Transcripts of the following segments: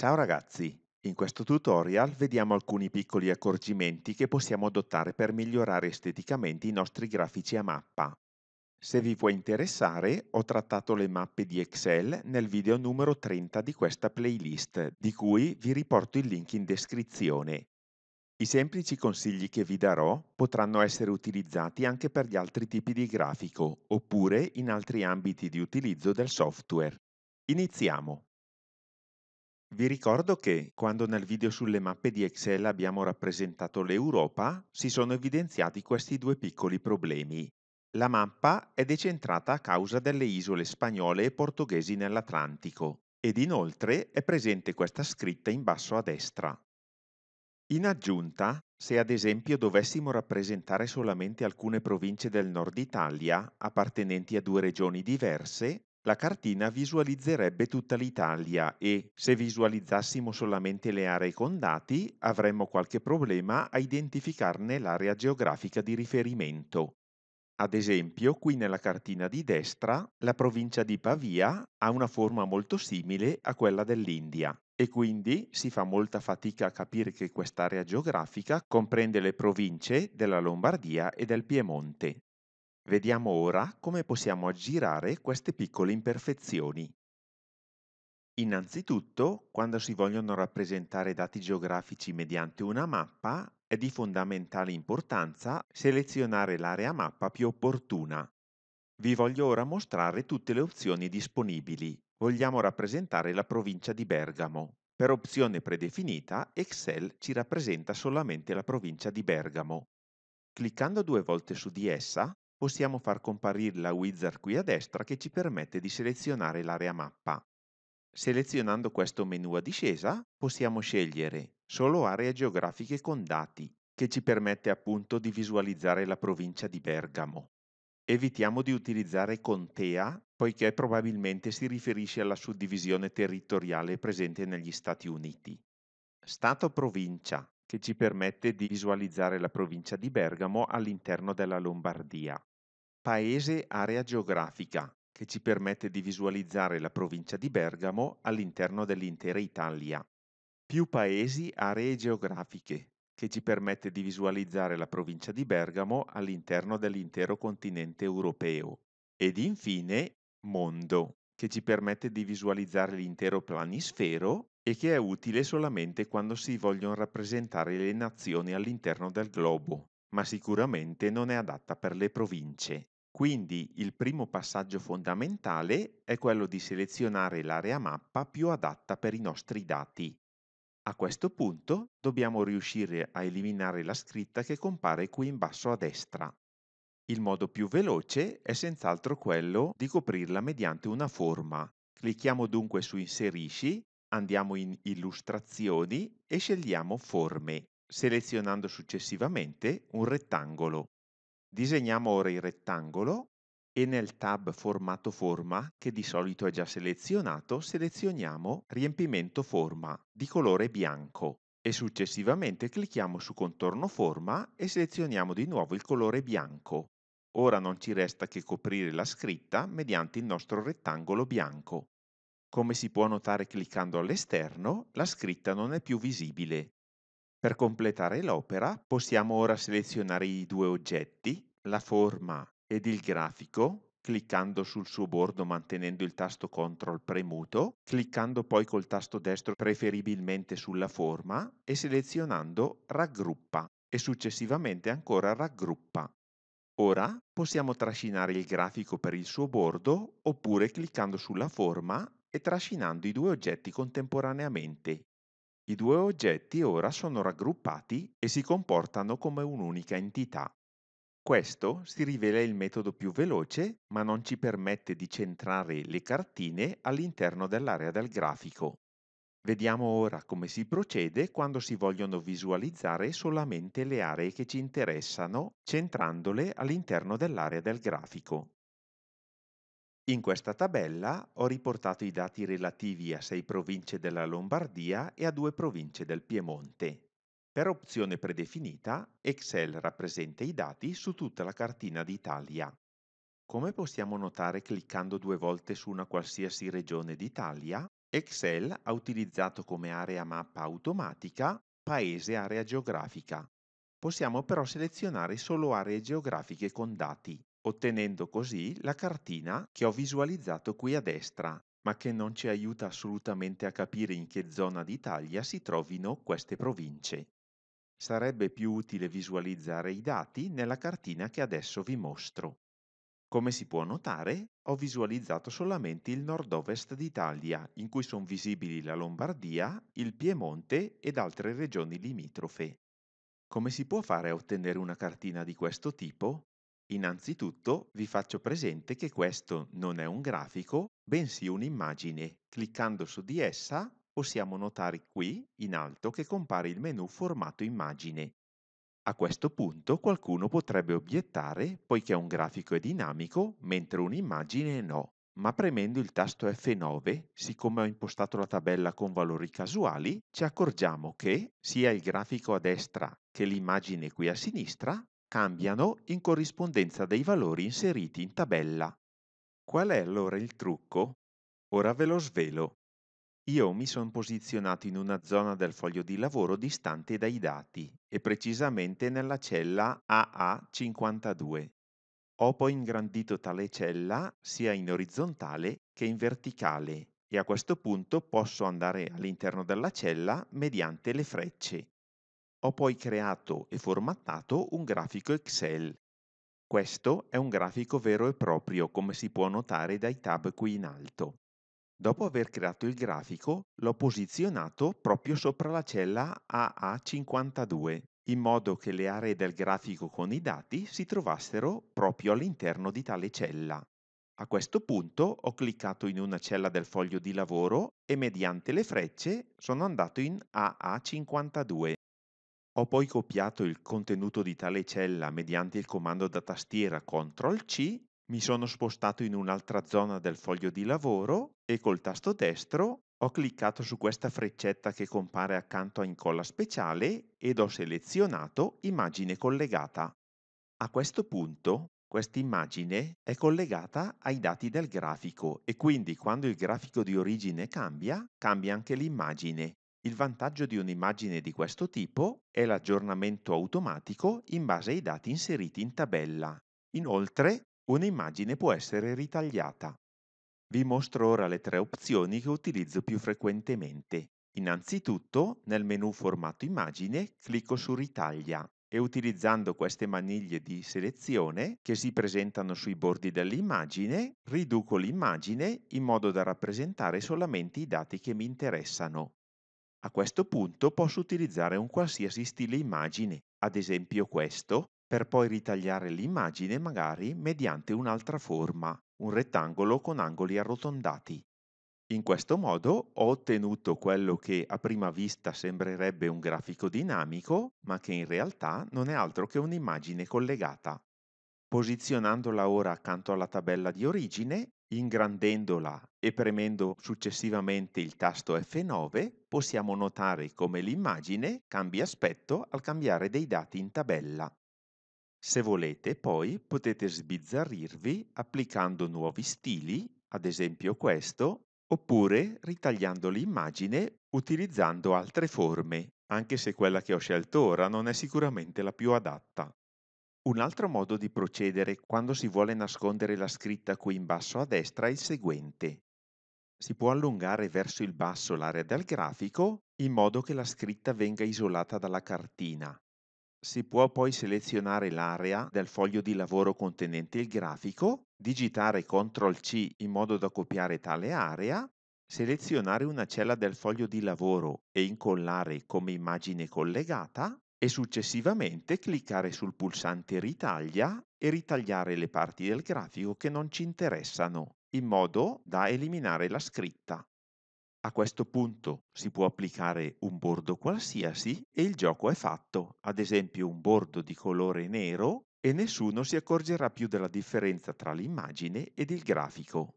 Ciao ragazzi! In questo tutorial vediamo alcuni piccoli accorgimenti che possiamo adottare per migliorare esteticamente i nostri grafici a mappa. Se vi può interessare, ho trattato le mappe di Excel nel video numero 30 di questa playlist, di cui vi riporto il link in descrizione. I semplici consigli che vi darò potranno essere utilizzati anche per gli altri tipi di grafico, oppure in altri ambiti di utilizzo del software. Iniziamo! Vi ricordo che, quando nel video sulle mappe di Excel abbiamo rappresentato l'Europa, si sono evidenziati questi due piccoli problemi. La mappa è decentrata a causa delle isole spagnole e portoghesi nell'Atlantico, ed inoltre è presente questa scritta in basso a destra. In aggiunta, se ad esempio dovessimo rappresentare solamente alcune province del nord Italia, appartenenti a due regioni diverse, la cartina visualizzerebbe tutta l'Italia e, se visualizzassimo solamente le aree con dati, avremmo qualche problema a identificarne l'area geografica di riferimento. Ad esempio, qui nella cartina di destra, la provincia di Pavia ha una forma molto simile a quella dell'India e quindi si fa molta fatica a capire che quest'area geografica comprende le province della Lombardia e del Piemonte. Vediamo ora come possiamo aggirare queste piccole imperfezioni. Innanzitutto, quando si vogliono rappresentare dati geografici mediante una mappa, è di fondamentale importanza selezionare l'area mappa più opportuna. Vi voglio ora mostrare tutte le opzioni disponibili. Vogliamo rappresentare la provincia di Bergamo. Per opzione predefinita, Excel ci rappresenta solamente la provincia di Bergamo. Cliccando due volte su di essa, possiamo far comparire la wizard qui a destra che ci permette di selezionare l'area mappa. Selezionando questo menu a discesa possiamo scegliere solo aree geografiche con dati, che ci permette appunto di visualizzare la provincia di Bergamo. Evitiamo di utilizzare contea poiché probabilmente si riferisce alla suddivisione territoriale presente negli Stati Uniti. Stato provincia, che ci permette di visualizzare la provincia di Bergamo all'interno della Lombardia. Paese-area geografica, che ci permette di visualizzare la provincia di Bergamo all'interno dell'intera Italia. Più paesi-aree geografiche, che ci permette di visualizzare la provincia di Bergamo all'interno dell'intero continente europeo. Ed infine mondo, che ci permette di visualizzare l'intero planisfero e che è utile solamente quando si vogliono rappresentare le nazioni all'interno del globo ma sicuramente non è adatta per le province. Quindi il primo passaggio fondamentale è quello di selezionare l'area mappa più adatta per i nostri dati. A questo punto dobbiamo riuscire a eliminare la scritta che compare qui in basso a destra. Il modo più veloce è senz'altro quello di coprirla mediante una forma. Clicchiamo dunque su Inserisci, andiamo in Illustrazioni e scegliamo Forme selezionando successivamente un rettangolo. Disegniamo ora il rettangolo e nel tab Formato forma, che di solito è già selezionato, selezioniamo Riempimento forma di colore bianco e successivamente clicchiamo su Contorno forma e selezioniamo di nuovo il colore bianco. Ora non ci resta che coprire la scritta mediante il nostro rettangolo bianco. Come si può notare cliccando all'esterno, la scritta non è più visibile, per completare l'opera possiamo ora selezionare i due oggetti, la forma ed il grafico, cliccando sul suo bordo mantenendo il tasto CTRL premuto, cliccando poi col tasto destro preferibilmente sulla forma e selezionando Raggruppa e successivamente ancora Raggruppa. Ora possiamo trascinare il grafico per il suo bordo oppure cliccando sulla forma e trascinando i due oggetti contemporaneamente i due oggetti ora sono raggruppati e si comportano come un'unica entità. Questo si rivela il metodo più veloce, ma non ci permette di centrare le cartine all'interno dell'area del grafico. Vediamo ora come si procede quando si vogliono visualizzare solamente le aree che ci interessano, centrandole all'interno dell'area del grafico. In questa tabella ho riportato i dati relativi a sei province della Lombardia e a due province del Piemonte. Per opzione predefinita, Excel rappresenta i dati su tutta la cartina d'Italia. Come possiamo notare cliccando due volte su una qualsiasi regione d'Italia, Excel ha utilizzato come area mappa automatica paese area geografica. Possiamo però selezionare solo aree geografiche con dati ottenendo così la cartina che ho visualizzato qui a destra, ma che non ci aiuta assolutamente a capire in che zona d'Italia si trovino queste province. Sarebbe più utile visualizzare i dati nella cartina che adesso vi mostro. Come si può notare, ho visualizzato solamente il nord-ovest d'Italia, in cui sono visibili la Lombardia, il Piemonte ed altre regioni limitrofe. Come si può fare a ottenere una cartina di questo tipo? Innanzitutto vi faccio presente che questo non è un grafico, bensì un'immagine. Cliccando su di essa possiamo notare qui in alto che compare il menu formato immagine. A questo punto qualcuno potrebbe obiettare poiché un grafico è dinamico mentre un'immagine no, ma premendo il tasto F9, siccome ho impostato la tabella con valori casuali, ci accorgiamo che sia il grafico a destra che l'immagine qui a sinistra cambiano in corrispondenza dei valori inseriti in tabella. Qual è allora il trucco? Ora ve lo svelo. Io mi sono posizionato in una zona del foglio di lavoro distante dai dati e precisamente nella cella AA52. Ho poi ingrandito tale cella sia in orizzontale che in verticale e a questo punto posso andare all'interno della cella mediante le frecce. Ho poi creato e formattato un grafico Excel. Questo è un grafico vero e proprio, come si può notare dai tab qui in alto. Dopo aver creato il grafico, l'ho posizionato proprio sopra la cella AA52, in modo che le aree del grafico con i dati si trovassero proprio all'interno di tale cella. A questo punto ho cliccato in una cella del foglio di lavoro e mediante le frecce sono andato in AA52 ho poi copiato il contenuto di tale cella mediante il comando da tastiera CTRL-C, mi sono spostato in un'altra zona del foglio di lavoro e col tasto destro ho cliccato su questa freccetta che compare accanto a incolla speciale ed ho selezionato immagine collegata. A questo punto questa immagine è collegata ai dati del grafico e quindi quando il grafico di origine cambia, cambia anche l'immagine. Il vantaggio di un'immagine di questo tipo è l'aggiornamento automatico in base ai dati inseriti in tabella. Inoltre, un'immagine può essere ritagliata. Vi mostro ora le tre opzioni che utilizzo più frequentemente. Innanzitutto, nel menu Formato immagine, clicco su Ritaglia e utilizzando queste maniglie di selezione che si presentano sui bordi dell'immagine, riduco l'immagine in modo da rappresentare solamente i dati che mi interessano. A questo punto posso utilizzare un qualsiasi stile immagine, ad esempio questo, per poi ritagliare l'immagine magari mediante un'altra forma, un rettangolo con angoli arrotondati. In questo modo ho ottenuto quello che a prima vista sembrerebbe un grafico dinamico, ma che in realtà non è altro che un'immagine collegata. Posizionandola ora accanto alla tabella di origine, Ingrandendola e premendo successivamente il tasto F9 possiamo notare come l'immagine cambia aspetto al cambiare dei dati in tabella. Se volete poi potete sbizzarrirvi applicando nuovi stili, ad esempio questo, oppure ritagliando l'immagine utilizzando altre forme, anche se quella che ho scelto ora non è sicuramente la più adatta. Un altro modo di procedere quando si vuole nascondere la scritta qui in basso a destra è il seguente. Si può allungare verso il basso l'area del grafico in modo che la scritta venga isolata dalla cartina. Si può poi selezionare l'area del foglio di lavoro contenente il grafico, digitare Ctrl-C in modo da copiare tale area, selezionare una cella del foglio di lavoro e incollare come immagine collegata, e successivamente cliccare sul pulsante Ritaglia e ritagliare le parti del grafico che non ci interessano, in modo da eliminare la scritta. A questo punto si può applicare un bordo qualsiasi e il gioco è fatto, ad esempio un bordo di colore nero e nessuno si accorgerà più della differenza tra l'immagine ed il grafico.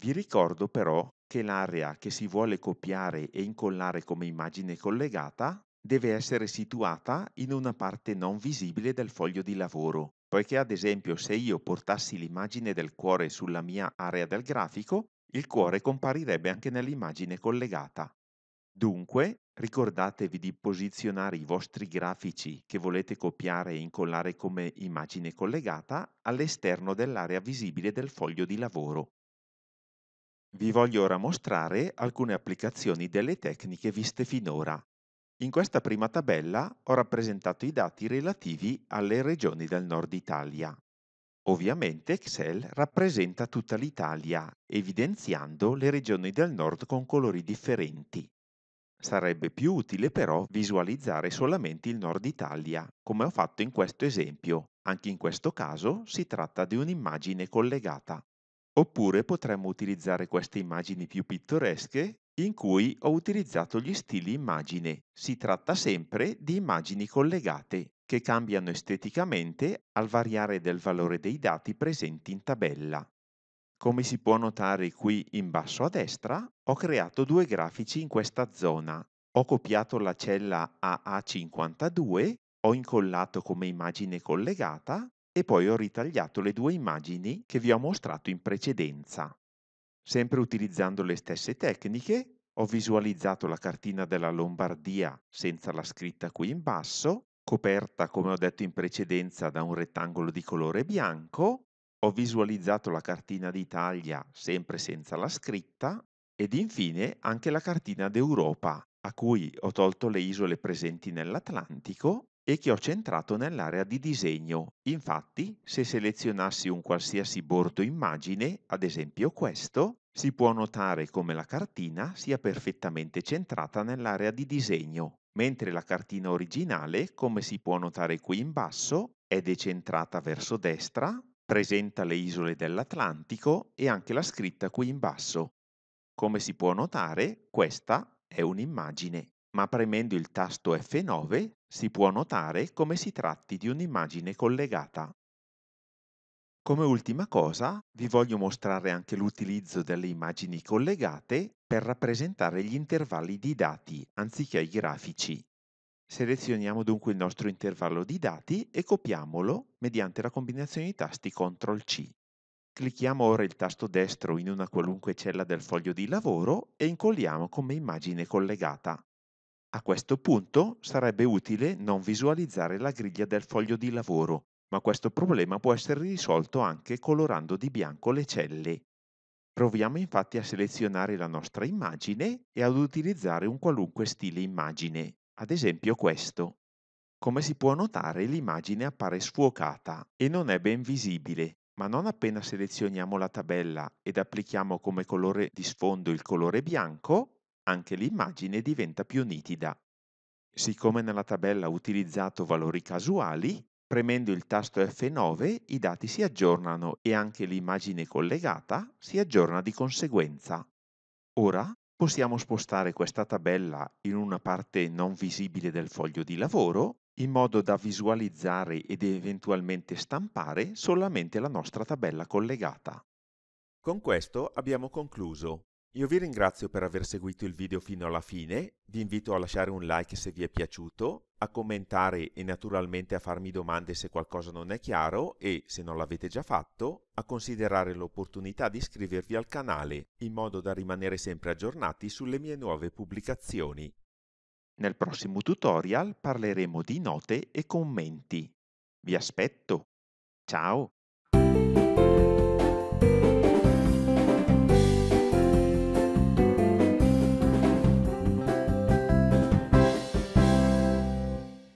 Vi ricordo però che l'area che si vuole copiare e incollare come immagine collegata deve essere situata in una parte non visibile del foglio di lavoro, poiché ad esempio se io portassi l'immagine del cuore sulla mia area del grafico, il cuore comparirebbe anche nell'immagine collegata. Dunque, ricordatevi di posizionare i vostri grafici che volete copiare e incollare come immagine collegata all'esterno dell'area visibile del foglio di lavoro. Vi voglio ora mostrare alcune applicazioni delle tecniche viste finora. In questa prima tabella ho rappresentato i dati relativi alle regioni del nord Italia. Ovviamente Excel rappresenta tutta l'Italia, evidenziando le regioni del nord con colori differenti. Sarebbe più utile però visualizzare solamente il nord Italia, come ho fatto in questo esempio. Anche in questo caso si tratta di un'immagine collegata. Oppure potremmo utilizzare queste immagini più pittoresche in cui ho utilizzato gli stili immagine. Si tratta sempre di immagini collegate, che cambiano esteticamente al variare del valore dei dati presenti in tabella. Come si può notare qui in basso a destra, ho creato due grafici in questa zona. Ho copiato la cella AA52, ho incollato come immagine collegata e poi ho ritagliato le due immagini che vi ho mostrato in precedenza. Sempre utilizzando le stesse tecniche, ho visualizzato la cartina della Lombardia senza la scritta qui in basso, coperta come ho detto in precedenza da un rettangolo di colore bianco, ho visualizzato la cartina d'Italia sempre senza la scritta ed infine anche la cartina d'Europa, a cui ho tolto le isole presenti nell'Atlantico e che ho centrato nell'area di disegno. Infatti, se selezionassi un qualsiasi bordo immagine, ad esempio questo, si può notare come la cartina sia perfettamente centrata nell'area di disegno, mentre la cartina originale, come si può notare qui in basso, è decentrata verso destra, presenta le isole dell'Atlantico e anche la scritta qui in basso. Come si può notare, questa è un'immagine, ma premendo il tasto F9 si può notare come si tratti di un'immagine collegata. Come ultima cosa, vi voglio mostrare anche l'utilizzo delle immagini collegate per rappresentare gli intervalli di dati anziché i grafici. Selezioniamo dunque il nostro intervallo di dati e copiamolo mediante la combinazione di tasti Ctrl-C. Clicchiamo ora il tasto destro in una qualunque cella del foglio di lavoro e incolliamo come immagine collegata. A questo punto sarebbe utile non visualizzare la griglia del foglio di lavoro, ma questo problema può essere risolto anche colorando di bianco le celle. Proviamo infatti a selezionare la nostra immagine e ad utilizzare un qualunque stile immagine, ad esempio questo. Come si può notare l'immagine appare sfuocata e non è ben visibile, ma non appena selezioniamo la tabella ed applichiamo come colore di sfondo il colore bianco, anche l'immagine diventa più nitida. Siccome nella tabella ho utilizzato valori casuali, Premendo il tasto F9 i dati si aggiornano e anche l'immagine collegata si aggiorna di conseguenza. Ora possiamo spostare questa tabella in una parte non visibile del foglio di lavoro in modo da visualizzare ed eventualmente stampare solamente la nostra tabella collegata. Con questo abbiamo concluso. Io vi ringrazio per aver seguito il video fino alla fine, vi invito a lasciare un like se vi è piaciuto a commentare e naturalmente a farmi domande se qualcosa non è chiaro e, se non l'avete già fatto, a considerare l'opportunità di iscrivervi al canale in modo da rimanere sempre aggiornati sulle mie nuove pubblicazioni. Nel prossimo tutorial parleremo di note e commenti. Vi aspetto! Ciao!